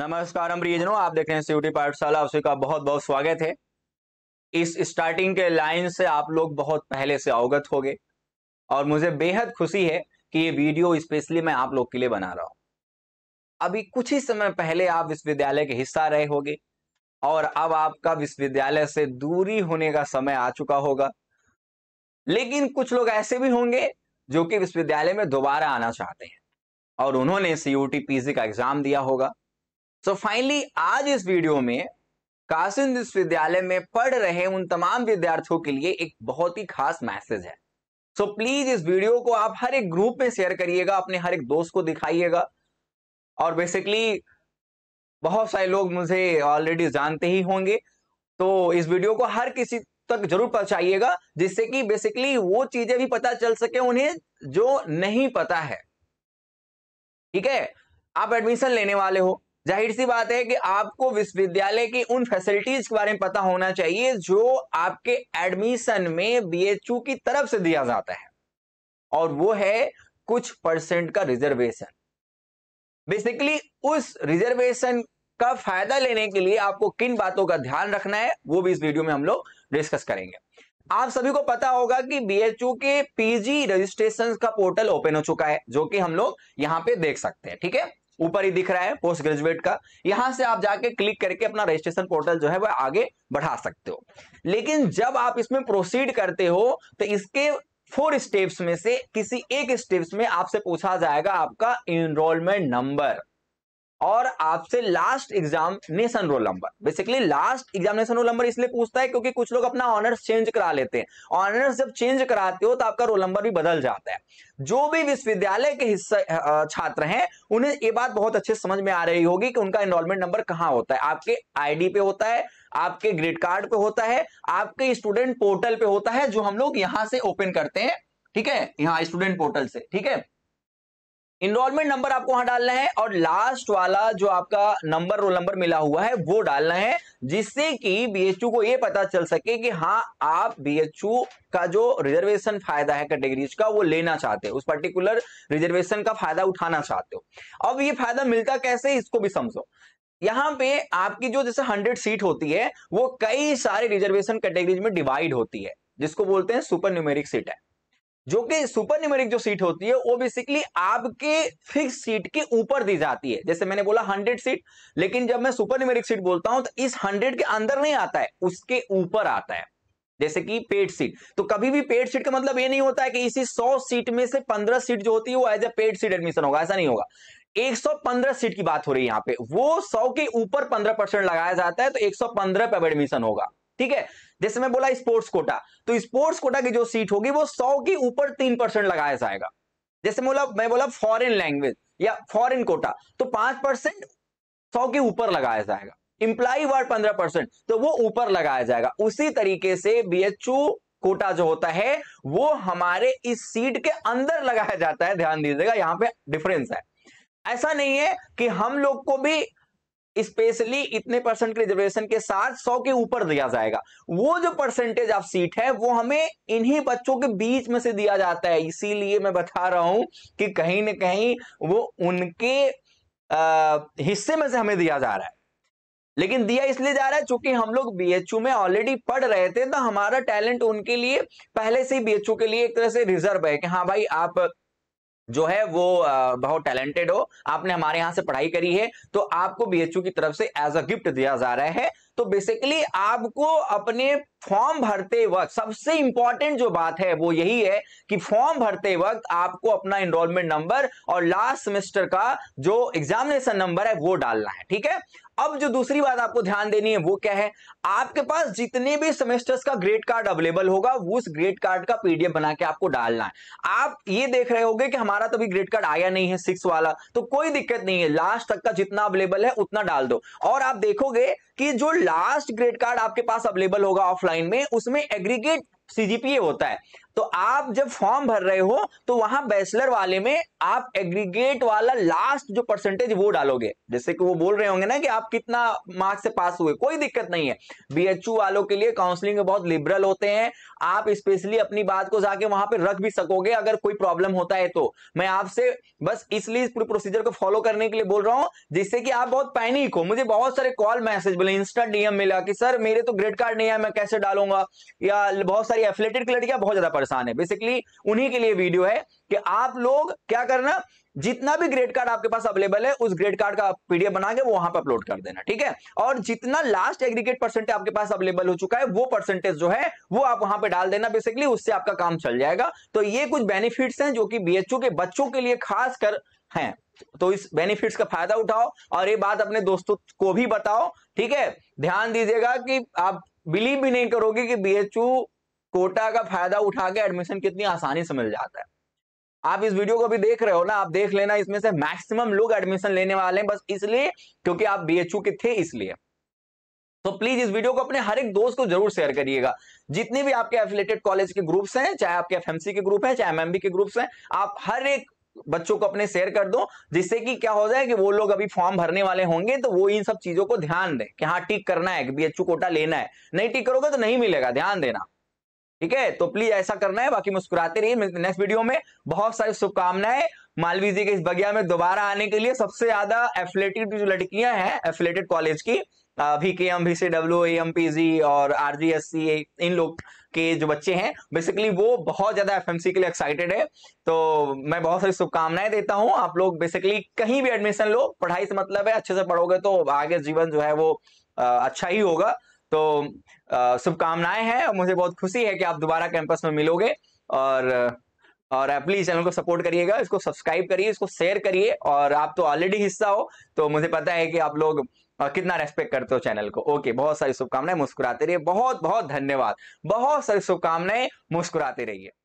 नमस्कार हम प्रियजनों आप देख रहे हैं सीटी पाठशाला आप सभी का बहुत बहुत स्वागत है इस स्टार्टिंग के लाइन से आप लोग बहुत पहले से अवगत हो गए और मुझे बेहद खुशी है कि ये वीडियो स्पेशली मैं आप लोग के लिए बना रहा हूँ अभी कुछ ही समय पहले आप विश्वविद्यालय के हिस्सा रहे होंगे और अब आपका विश्वविद्यालय से दूरी होने का समय आ चुका होगा लेकिन कुछ लोग ऐसे भी होंगे जो कि विश्वविद्यालय में दोबारा आना चाहते हैं और उन्होंने सीयूटी पीजी का एग्जाम दिया होगा सो फाइनली आज इस वीडियो में कासिम विश्वविद्यालय में पढ़ रहे उन तमाम विद्यार्थियों के लिए एक बहुत ही खास मैसेज है सो so, प्लीज इस वीडियो को आप हर एक ग्रुप में शेयर करिएगा अपने हर एक दोस्त को दिखाइएगा और बेसिकली बहुत सारे लोग मुझे ऑलरेडी जानते ही होंगे तो इस वीडियो को हर किसी तक जरूर पहुंचाइएगा जिससे कि बेसिकली वो चीजें भी पता चल सके उन्हें जो नहीं पता है ठीक है आप एडमिशन लेने वाले हो जाहिर सी बात है कि आपको विश्वविद्यालय की उन फैसिलिटीज के बारे में पता होना चाहिए जो आपके एडमिशन में बीएचयू की तरफ से दिया जाता है और वो है कुछ परसेंट का रिजर्वेशन बेसिकली उस रिजर्वेशन का फायदा लेने के लिए आपको किन बातों का ध्यान रखना है वो भी इस वीडियो में हम लोग डिस्कस करेंगे आप सभी को पता होगा कि बीएचयू के पीजी रजिस्ट्रेशन का पोर्टल ओपन हो चुका है जो कि हम लोग यहाँ पे देख सकते हैं ठीक है ऊपर ही दिख रहा है पोस्ट ग्रेजुएट का यहां से आप जाके क्लिक करके अपना रजिस्ट्रेशन पोर्टल जो है वह आगे बढ़ा सकते हो लेकिन जब आप इसमें प्रोसीड करते हो तो इसके फोर स्टेप्स में से किसी एक स्टेप्स में आपसे पूछा जाएगा आपका इनरोलमेंट नंबर और आपसे last examination roll number basically last examination roll number इसलिए पूछता है क्योंकि कुछ लोग अपना ऑनर्स चेंज करा लेते हैं ऑनर्स जब चेंज कराते हो तो आपका रोल नंबर भी बदल जाता है जो भी विश्वविद्यालय के हिस्से छात्र हैं उन्हें ये बात बहुत अच्छे समझ में आ रही होगी कि उनका एनरोलमेंट नंबर कहाँ होता है आपके आईडी पे होता है आपके ग्रेड कार्ड पे होता है आपके स्टूडेंट पोर्टल पे होता है जो हम लोग यहाँ से ओपन करते हैं ठीक है यहाँ स्टूडेंट पोर्टल से ठीक है इनरोलमेंट नंबर आपको वहां डालना है और लास्ट वाला जो आपका नंबर रोल नंबर मिला हुआ है वो डालना है जिससे कि बीएचयू को ये पता चल सके कि हाँ आप बीएचयू का जो रिजर्वेशन फायदा है कैटेगरीज का वो लेना चाहते हो उस पर्टिकुलर रिजर्वेशन का फायदा उठाना चाहते हो अब ये फायदा मिलता कैसे इसको भी समझो यहाँ पे आपकी जो जैसे हंड्रेड सीट होती है वो कई सारे रिजर्वेशन कैटेगरीज में डिवाइड होती है जिसको बोलते हैं सुपर न्यूमेरिक सीट है जो कि सुपर न्यूमेरिक जो सीट होती है वो बेसिकली आपके फिक्स सीट के ऊपर दी जाती है जैसे मैंने बोला हंड्रेड सीट लेकिन जब मैं सुपर न्यूमेरिक सीट बोलता हूं तो इस हंड्रेड के अंदर नहीं आता है उसके ऊपर आता है जैसे कि पेड सीट तो कभी भी पेड सीट का मतलब ये नहीं होता है कि इसी 100 सीट में से 15 सीट जो होती है वो as a paid seat admission होगा ऐसा नहीं होगा 115 सीट की बात हो रही है यहाँ पे वो 100 के ऊपर 15 परसेंट लगाया जाता है तो 115 पे एडमिशन होगा ठीक है जैसे मैं बोला स्पोर्ट्स कोटा तो स्पोर्ट्स कोटा की जो सीट होगी वो सौ के ऊपर तीन परसेंट लगाया जाएगा जैसे बोला मैं बोला फॉरेन लैंग्वेज या फॉरेन कोटा तो पांच परसेंट सौ के ऊपर लगाया जाएगा इंप्लाई वर्ड पंद्रह परसेंट तो वो ऊपर लगाया जाएगा उसी तरीके से बी कोटा जो होता है वो हमारे इस सीट के अंदर लगाया जाता है ध्यान दीजिएगा यहाँ पे डिफरेंस है ऐसा नहीं है कि हम लोग को भी स्पेशली इतने परसेंट के रिजर्वेशन के साथ सौ के ऊपर दिया जाएगा वो जो परसेंटेज ऑफ सीट है वो हमें इन्हीं बच्चों के बीच में से दिया जाता है इसीलिए मैं बता रहा हूं कि कहीं ना कहीं वो उनके आ, हिस्से में से हमें दिया जा रहा है लेकिन दिया इसलिए जा रहा है चूंकि हम लोग बी में ऑलरेडी पढ़ रहे थे तो हमारा टैलेंट उनके लिए पहले से ही बी के लिए एक तरह से रिजर्व है कि हाँ भाई आप जो है वो बहुत टैलेंटेड हो आपने हमारे यहाँ से पढ़ाई करी है तो आपको बीएचयू की तरफ से एज अ गिफ्ट दिया जा रहा है तो बेसिकली आपको अपने फॉर्म भरते वक्त सबसे इंपॉर्टेंट जो बात है वो यही है कि फॉर्म भरते वक्त आपको अपना एनरोलमेंट नंबर और लास्ट सेमेस्टर का जो एग्जामिनेशन नंबर है वो डालना है ठीक है अब जो दूसरी बात आपको ध्यान देनी है वो क्या है आपके पास जितने भी सेमेस्टर्स का ग्रेड कार्ड अवेलेबल होगा उस ग्रेड कार्ड का पीडीएफ बना के आपको डालना है आप ये देख रहे होंगे कि हमारा तो भी ग्रेड कार्ड आया नहीं है सिक्स वाला तो कोई दिक्कत नहीं है लास्ट तक का जितना अवेलेबल है उतना डाल दो और आप देखोगे कि जो लास्ट ग्रेड कार्ड आपके पास अवेलेबल होगा ऑफलाइन में उसमें एग्रीगेट सीजीपीए होता है तो आप जब फॉर्म भर रहे हो तो वहां बैचलर वाले में आप एग्रीगेट वाला लास्ट जो परसेंटेज वो डालोगे जैसे कि वो बोल रहे होंगे ना कि आप कितना मार्क्स से पास हुए कोई दिक्कत नहीं है बीएचयू वालों के लिए काउंसलिंग बहुत लिबरल होते हैं आप स्पेशली अपनी बात को जाके वहां पर रख भी सकोगे अगर कोई प्रॉब्लम होता है तो मैं आपसे बस इसलिए इस पूरी प्रोसीजर को फॉलो करने के लिए बोल रहा हूँ जिससे कि आप बहुत पैनिक हो मुझे बहुत सारे कॉल मैसेज बोले इंस्टा डीएम मिला कि सर मेरे तो ग्रेड कार्ड नहीं है मैं कैसे डालूंगा या बहुत सारी एफिलेटेड की लड़कियां बहुत ज्यादा परेशान है बेसिकली उन्हीं के लिए वीडियो है कि आप लोग क्या करना जितना भी ग्रेड कार्ड आपके पास अवेलेबल है उस ग्रेड कार्ड का पीडीएफ बना के वो वहां पर अपलोड कर देना ठीक है और जितना लास्ट एग्रीगेट परसेंटेज आपके पास अवेलेबल हो चुका है वो परसेंटेज जो है वो आप वहां पे डाल देना बेसिकली उससे आपका काम चल जाएगा तो ये कुछ बेनिफिट्स हैं जो कि बीएचयू के बच्चों के लिए खास कर है तो इस बेनिफिट्स का फायदा उठाओ और ये बात अपने दोस्तों को भी बताओ ठीक है ध्यान दीजिएगा कि आप बिलीव भी नहीं करोगे कि बीएचयू कोटा का फायदा उठा के एडमिशन कितनी आसानी से मिल जाता है आप इस वीडियो को भी देख रहे हो ना आप देख लेना इसमें से मैक्सिमम लोग एडमिशन लेने वाले हैं बस इसलिए क्योंकि आप बीएचयू के थे इसलिए तो प्लीज इस वीडियो को अपने हर एक दोस्त को जरूर शेयर करिएगा जितने भी आपके एफिलेटेड कॉलेज के ग्रुप्स हैं चाहे आपके एफ के ग्रुप हैं चाहे एमएमबी के ग्रुप्स हैं आप हर एक बच्चों को अपने शेयर कर दो जिससे कि क्या हो जाए कि वो लोग अभी फॉर्म भरने वाले होंगे तो वो इन सब चीजों को ध्यान दें कि हाँ टिक करना है कि बीएचयू कोटा लेना है नहीं टिक करोगे तो नहीं मिलेगा ध्यान देना ठीक है तो प्लीज ऐसा करना है बाकी मुस्कुराते रहिए नेक्स्ट वीडियो में बहुत सारी शुभकामनाएं मालवी जी के इस बगिया में दोबारा आने के लिए सबसे ज्यादा एफिलेटेड जो लड़कियां हैं एफिलेटेड कॉलेज की भी के एम भी C W M P G और आर जी एस सी इन लोग के जो बच्चे हैं बेसिकली वो बहुत ज्यादा एफ एम सी के लिए एक्साइटेड है तो मैं बहुत सारी शुभकामनाएं देता हूँ आप लोग बेसिकली कहीं भी एडमिशन लो पढ़ाई से मतलब है अच्छे से पढ़ोगे तो आगे जीवन जो है वो अच्छा ही होगा तो शुभकामनाएं हैं और मुझे बहुत खुशी है कि आप दोबारा कैंपस में मिलोगे और और प्लीज चैनल को सपोर्ट करिएगा इसको सब्सक्राइब करिए इसको शेयर करिए और आप तो ऑलरेडी हिस्सा हो तो मुझे पता है कि आप लोग कितना रेस्पेक्ट करते हो चैनल को ओके बहुत सारी शुभकामनाएं मुस्कुराते रहिए बहुत बहुत धन्यवाद बहुत सारी शुभकामनाएं मुस्कुराते रहिए